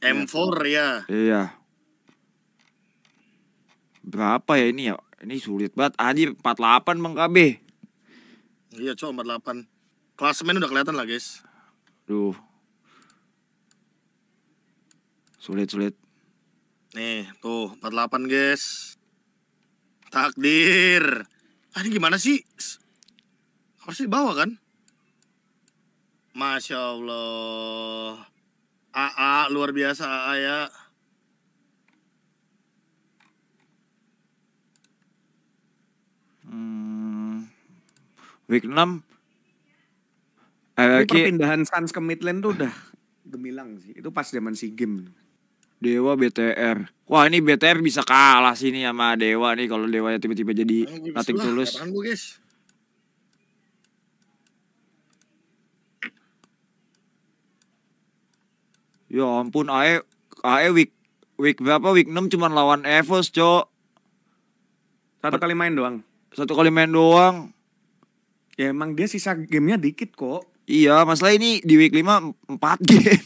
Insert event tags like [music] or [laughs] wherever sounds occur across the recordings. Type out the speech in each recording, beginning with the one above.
M4 ya. Iya. iya. Berapa ya ini ya? Ini sulit banget. Anjir 48 Mang KB. Iya, cuma 48. Klasemen udah kelihatan lah, guys. Duh. Sulit, sulit. Nih, tuh 48, guys. Takdir. Ah, ini gimana sih? Harus dibawa kan? Masya Allah. AA luar biasa AA ya. Hmm. Week 6 eh, ini perpindahan Suns ke Midland tuh udah gemilang sih. Itu pas zaman si game. Dewa BTR. Wah ini BTR bisa kalah sih ini sama Dewa nih kalau Dewa tiba-tiba jadi nothing tulus. Kan Ya ampun AE AE week week berapa week 6 cuma lawan Evos, Cok. Satu kali main doang. Satu kali main doang. Ya emang dia sisa gamenya dikit kok. Iya, masalah ini di week 5 4 [laughs] game.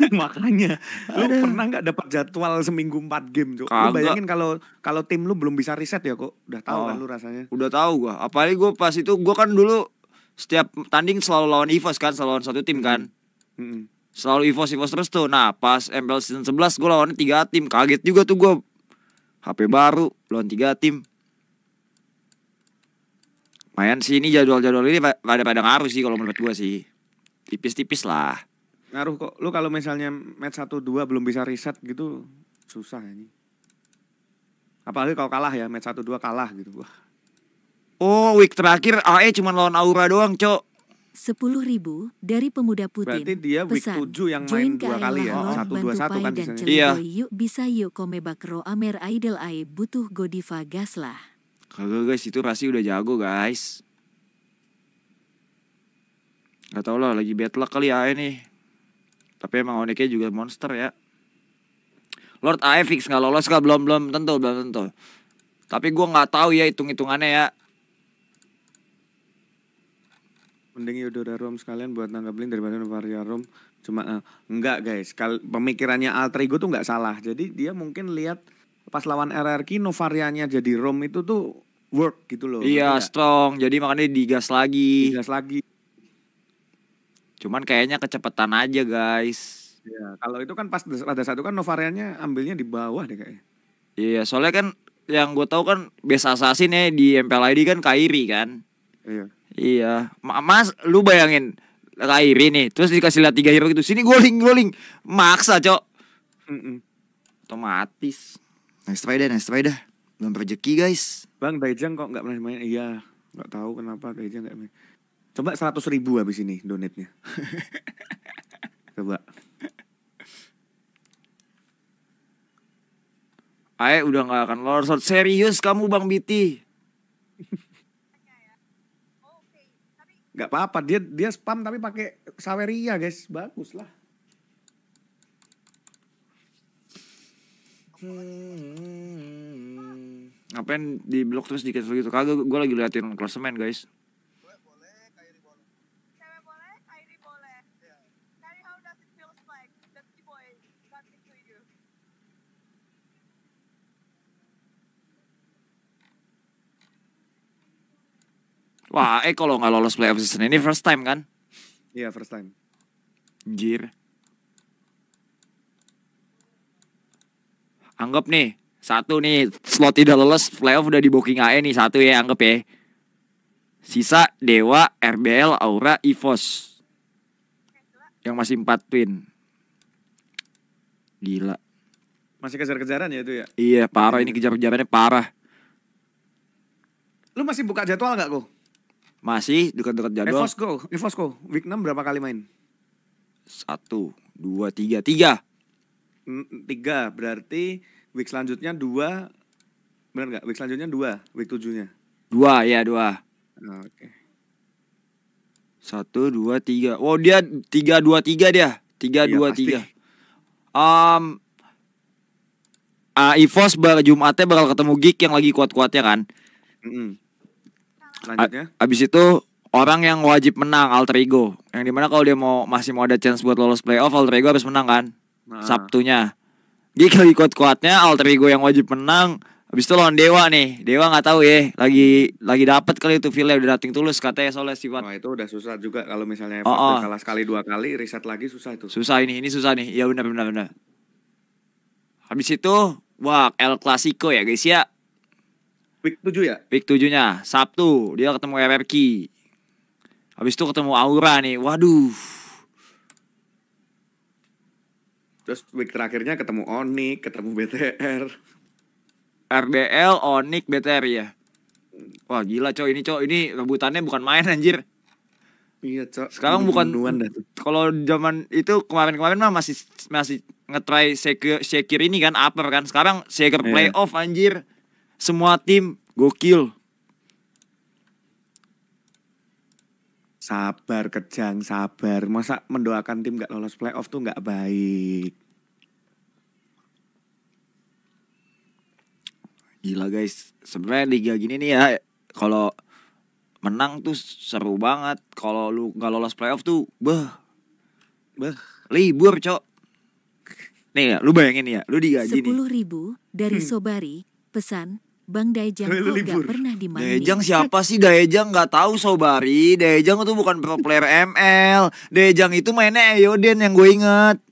[laughs] Makanya lu Aduh. pernah nggak dapat jadwal seminggu 4 game, Cok? Lu bayangin kalau kalau tim lu belum bisa riset ya kok. Udah tahu oh, kan lu rasanya. Udah tahu gua. Apalagi gua pas itu gua kan dulu setiap tanding selalu lawan Evos kan, selalu lawan satu tim kan. -hmm selalu evos evos terus tuh nah pas MPL season 11 gue lawannya tiga tim kaget juga tuh gue HP baru lawan tiga tim Mayan sih ini jadwal-jadwal ini pada pada ngaruh sih kalau menurut gue sih tipis-tipis lah ngaruh kok lu kalau misalnya match satu dua belum bisa riset gitu susah ini apalagi kalau kalah ya match satu dua kalah gitu wah Oh, week terakhir AE cuma lawan Aura doang, Cok sepuluh ribu dari pemuda Putin. Berarti dia week Pesan, 7 yang main dua kali ya. satu dua satu kan dan Iya. Yuk bisa yuk kome bakro amer idol ai butuh godiva gas lah. Kagak guys itu Rasi udah jago guys. Gak tau lah lagi bad luck kali ya ini. Tapi emang oniknya juga monster ya. Lord AE fix nggak lolos gak? belum belum tentu belum tentu. Tapi gue nggak tahu ya hitung hitungannya ya. mending Rom sekalian buat nanggapin daripada Rom cuma uh, enggak guys kal pemikirannya alter ego tuh nggak salah jadi dia mungkin lihat pas lawan RRQ Novarianya jadi Rom itu tuh work gitu loh iya strong jadi makanya digas lagi digas lagi cuman kayaknya kecepatan aja guys ya kalau itu kan pas ada satu kan Novarianya ambilnya di bawah deh kayaknya iya soalnya kan yang gue tau kan biasa assassin ya di MPL ID kan Kairi kan iya Iya, Mas, lu bayangin Kairi nih, terus dikasih lihat tiga hero gitu. Sini goling goling, maksa cok. Mm -mm. Otomatis. Next nice next deh. Belum rezeki guys. Bang Daijang kok nggak pernah main? Iya, nggak tahu kenapa Daijang nggak main. Coba seratus ribu habis ini nya. [laughs] Coba. Ayo udah nggak akan lorsot serius kamu Bang Biti. [laughs] Gak apa-apa, dia dia spam tapi pakai Saweria, guys. Bagus lah. Hmm. Ngapain di blok terus di cancel gitu? Kagak, gue lagi liatin klasemen, guys. Wah, eh kalau nggak lolos playoff season ini first time kan? Iya, yeah, first time. Anjir. Anggap nih, satu nih slot tidak lolos playoff udah di booking AE nih satu ya anggap ya. Sisa Dewa, RBL, Aura, Ivos, Yang masih empat twin. Gila. Masih kejar-kejaran ya itu ya? Iya, parah ini kejar-kejarannya parah. Lu masih buka jadwal nggak, kok? Masih dekat-dekat jadwal. Evosco, Evosco, week 6 berapa kali main? Satu, dua, tiga, tiga. Tiga, berarti week selanjutnya dua, benar nggak? Week selanjutnya dua, week tujuhnya. Dua, ya dua. Oh, Oke. Okay. Satu, dua, tiga. Wow, oh, dia tiga, dua, tiga dia. Tiga, iya, dua, pasti. tiga. Um, uh, Evos bar Jumatnya bakal ketemu Geek yang lagi kuat-kuatnya kan. Mm -hmm. Selanjutnya? abis itu orang yang wajib menang alter ego. Yang dimana kalau dia mau masih mau ada chance buat lolos playoff alter ego harus menang kan? Nah. Sabtunya. Gigi lagi kuat-kuatnya alter ego yang wajib menang. abis itu lawan Dewa nih. Dewa nggak tahu ya, lagi lagi dapat kali itu feel udah dating tulus katanya soalnya sifat. Wah, itu udah susah juga kalau misalnya oh, oh. kalah sekali dua kali riset lagi susah itu. Susah ini, ini susah nih. Iya benar benar benar. Habis itu wah El Clasico ya guys ya. Week 7 ya? Week 7-nya, Sabtu dia ketemu RRQ. Habis itu ketemu Aura nih. Waduh. Terus week terakhirnya ketemu Onik, ketemu BTR. RBL Onik, BTR ya. Wah gila cow ini cow ini rebutannya bukan main anjir. Iya cow. Sekarang bukan kalau zaman itu kemarin-kemarin mah masih masih ngetry shaker, shaker ini kan upper kan. Sekarang shaker iya. playoff anjir. Semua tim gokil. Sabar kejang, sabar. Masa mendoakan tim gak lolos playoff tuh gak baik. Gila guys, sebenarnya liga gini nih ya, kalau menang tuh seru banget. Kalau lu gak lolos playoff tuh, beh, beh, libur cok. Nih ya, lu bayangin ya, lu digaji nih. Sepuluh ribu dari hmm. Sobari, pesan Bang Daejang kok gak pernah di mana. Daejang siapa sih? Daejang gak tahu sobari. Daejang itu bukan pro player ML. Daejang itu mainnya Eoden yang gue inget.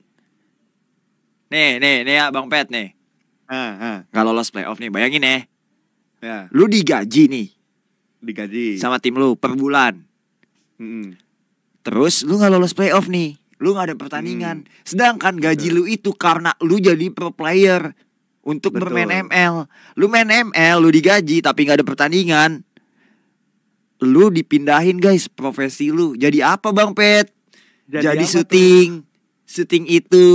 Nih, nih, nih ya Bang Pet nih. Uh, ah, uh. Ah. Gak lolos playoff nih, bayangin ya. Yeah. Lu digaji nih. Digaji. Sama tim lu per bulan. hmm. Terus lu gak lolos playoff nih. Lu gak ada pertandingan. hmm. Sedangkan gaji hmm. lu itu karena lu jadi pro player untuk Betul. bermain ML. Lu main ML, lu digaji tapi nggak ada pertandingan. Lu dipindahin guys profesi lu. Jadi apa Bang Pet? Jadi, Jadi syuting. Tuh? Syuting itu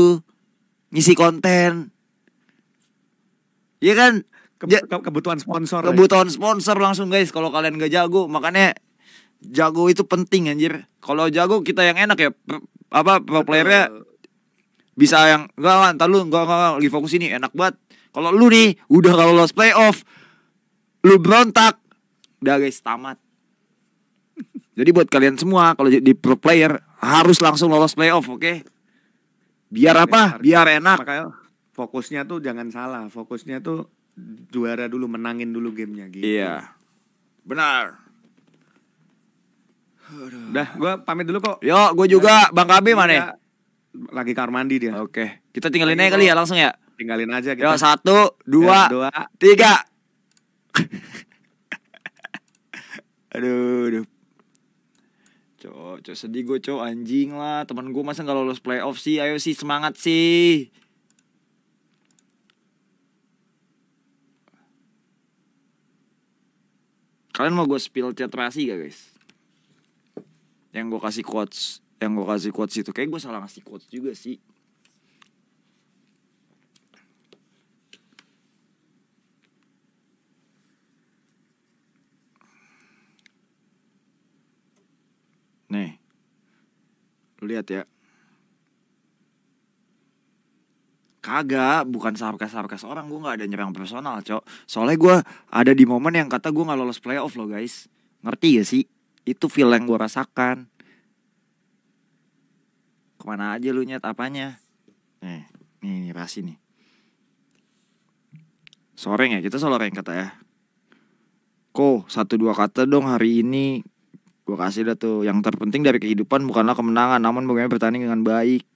ngisi konten. Iya kan? Ke, ke, kebutuhan sponsor. Ya? Kebutuhan ya. sponsor langsung guys kalau kalian gak jago. Makanya jago itu penting anjir. Kalau jago kita yang enak ya. apa pro playernya bisa yang enggak lah ntar lu enggak, enggak, lagi fokus ini enak banget kalau lu nih udah kalau lolos playoff lu berontak udah guys tamat jadi buat kalian semua kalau jadi pro player harus langsung lolos playoff oke okay? biar apa biar enak fokusnya tuh jangan salah fokusnya tuh juara dulu menangin dulu gamenya gitu iya benar Udah, gue pamit dulu kok. Yo, gue juga. Bang Kabe mana? lagi kamar mandi dia. Oke. Kita tinggalin aja kali ya langsung ya. Tinggalin aja kita. Yo, satu, ya, dua, dua tiga. [laughs] aduh, aduh. Cok, cok sedih gue cok anjing lah. Temen gue masa nggak lolos playoff sih. Ayo sih semangat sih. Kalian mau gue spill chat Rasi gak guys? Yang gue kasih quotes yang gue kasih quotes itu kayak gue salah ngasih quotes juga sih Nih, lu lihat ya. Kagak, bukan sarkas-sarkas orang Gue nggak ada nyerang personal, cok Soalnya gue ada di momen yang kata gue nggak lolos playoff lo guys Ngerti ya sih? Itu feel yang gue rasakan Kemana aja lu nyet apanya? Eh, nih, nih, nih rasi nih. Soreng ya, kita soreng kata ya. Ko, satu dua kata dong hari ini. Gue kasih dah tuh. Yang terpenting dari kehidupan bukanlah kemenangan, namun bagaimana bertanding dengan baik.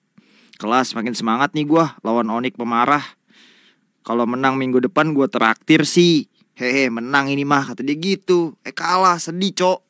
Kelas makin semangat nih gue lawan Onik pemarah. Kalau menang minggu depan gue traktir sih. Hehe, menang ini mah kata dia gitu. Eh kalah, sedih, Cok.